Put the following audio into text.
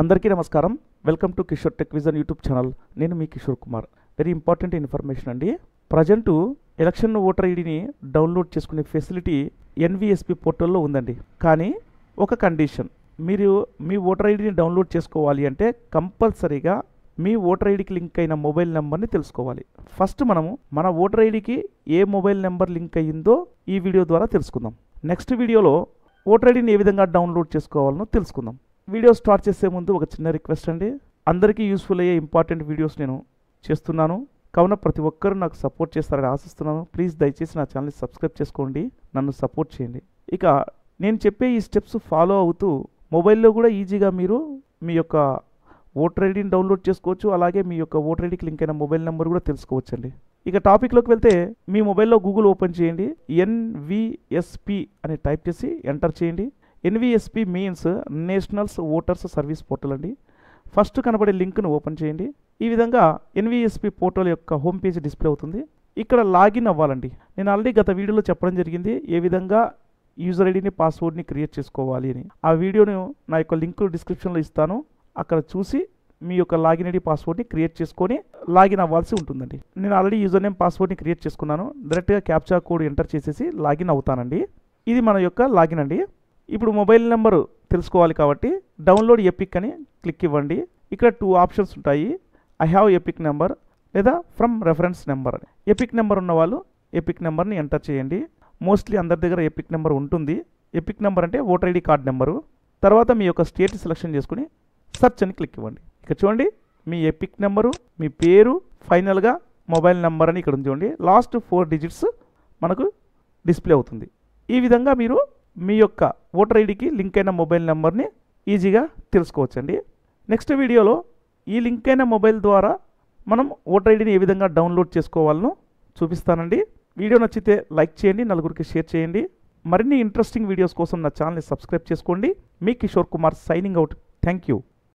అందరికీ నమస్కారం welcome to Kishore Tech Vision YouTube channel నేను మీ Kishore Kumar very important information అండి ప్రజెంట్ ఎలక్షన్ ఓటర్ ఐడిని డౌన్లోడ్ చేసుకునే ఫెసిలిటీ ఎన్విఎస్పి పోర్టల్లో ఉందండి కానీ ఒక కండిషన్ మీరు మీ ఓటర్ ఐడిని డౌన్లోడ్ చేసుకోవాలి అంటే కంపల్సరీగా మీ ఓటర్ ఐడికి లింక్ అయిన మొబైల్ నెంబర్ని తెలుసుకోవాలి ఫస్ట్ మనము మన ఓటర్ ఐడికి ఏ మొబైల్ నెంబర్ లింక్ అయ్యిందో ఈ వీడియో ద్వారా తెలుసుకుందాం నెక్స్ట్ వీడియోలో ఓటర్ ఐడిని ఏ విధంగా డౌన్లోడ్ చేసుకోవాలనో తెలుసుకుందాం వీడియో స్టార్ట్ చేసే ముందు ఒక చిన్న రిక్వెస్ట్ అండి అందరికీ యూస్ఫుల్ అయ్యే ఇంపార్టెంట్ వీడియోస్ నేను చేస్తున్నాను కావున ప్రతి ఒక్కరూ నాకు సపోర్ట్ చేస్తారని ఆశిస్తున్నాను ప్లీజ్ దయచేసి నా ఛానల్ని సబ్స్క్రైబ్ చేసుకోండి నన్ను సపోర్ట్ చేయండి ఇక నేను చెప్పే ఈ స్టెప్స్ ఫాలో అవుతూ మొబైల్లో కూడా ఈజీగా మీరు మీ యొక్క ఓటర్ ఐడిని డౌన్లోడ్ చేసుకోవచ్చు అలాగే మీ యొక్క ఓటర్ ఐడికి లింక్ అయిన మొబైల్ నెంబర్ కూడా తెలుసుకోవచ్చండి ఇక టాపిక్లోకి వెళ్తే మీ మొబైల్లో గూగుల్ ఓపెన్ చేయండి ఎన్విఎస్పి అని టైప్ చేసి ఎంటర్ చేయండి NVSP means nationals voters service portal అండి ఫస్ట్ కనబడే లింక్ను ఓపెన్ చేయండి ఈ విధంగా ఎన్విఎస్పి పోర్టల్ యొక్క హోమ్ పేజ్ డిస్ప్లే అవుతుంది ఇక్కడ లాగిన్ అవ్వాలండి నేను ఆల్రెడీ గత వీడియోలో చెప్పడం జరిగింది ఏ విధంగా యూజర్ ఐడిని పాస్వర్డ్ని క్రియేట్ చేసుకోవాలి అని ఆ వీడియోను నా యొక్క లింక్ డిస్క్రిప్షన్లో ఇస్తాను అక్కడ చూసి మీ యొక్క లాగిన్ ఐడి పాస్వర్డ్ని క్రియేట్ చేసుకొని లాగిన్ అవ్వాల్సి ఉంటుందండి నేను ఆల్రెడీ యూజర్ నేమ్ పాస్వర్డ్ని క్రియేట్ చేసుకున్నాను డైరెక్ట్గా క్యాప్చా కోడ్ ఎంటర్ చేసేసి లాగిన్ అవుతానండి ఇది మన యొక్క లాగిన్ అండి ఇప్పుడు మొబైల్ నెంబరు తెలుసుకోవాలి కాబట్టి డౌన్లోడ్ ఎపిక్ అని క్లిక్ ఇవ్వండి ఇక్కడ టూ ఆప్షన్స్ ఉంటాయి ఐ హ్యావ్ ఎపిక్ నెంబర్ లేదా ఫ్రమ్ రెఫరెన్స్ నెంబర్ అని ఎపిక్ నెంబర్ ఉన్నవాళ్ళు ఎపిక్ నెంబర్ని ఎంటర్ చేయండి మోస్ట్లీ అందరి దగ్గర ఎపిక్ నెంబర్ ఉంటుంది ఎపిక్ నెంబర్ అంటే ఓటర్ ఐడి కార్డ్ నెంబరు తర్వాత మీ యొక్క స్టేట్ సెలెక్షన్ చేసుకుని సర్చ్ అని క్లిక్ ఇవ్వండి ఇక్కడ చూడండి మీ ఎపిక్ నెంబరు మీ పేరు ఫైనల్గా మొబైల్ నెంబర్ అని ఇక్కడ చూడండి లాస్ట్ ఫోర్ డిజిట్స్ మనకు డిస్ప్లే అవుతుంది ఈ విధంగా మీరు మీ యొక్క ఓటర్ ఐడికి లింక్ అయిన మొబైల్ నెంబర్ని ఈజీగా తెలుసుకోవచ్చండి నెక్స్ట్ వీడియోలో ఈ లింక్ అయిన మొబైల్ ద్వారా మనం ఓటర్ ఐడిని ఏ విధంగా డౌన్లోడ్ చేసుకోవాలనో చూపిస్తానండి వీడియో నచ్చితే లైక్ చేయండి నలుగురికి షేర్ చేయండి మరిన్ని ఇంట్రెస్టింగ్ వీడియోస్ కోసం నా ఛానల్ని సబ్స్క్రైబ్ చేసుకోండి మీ Kishore Kumar signing out thank you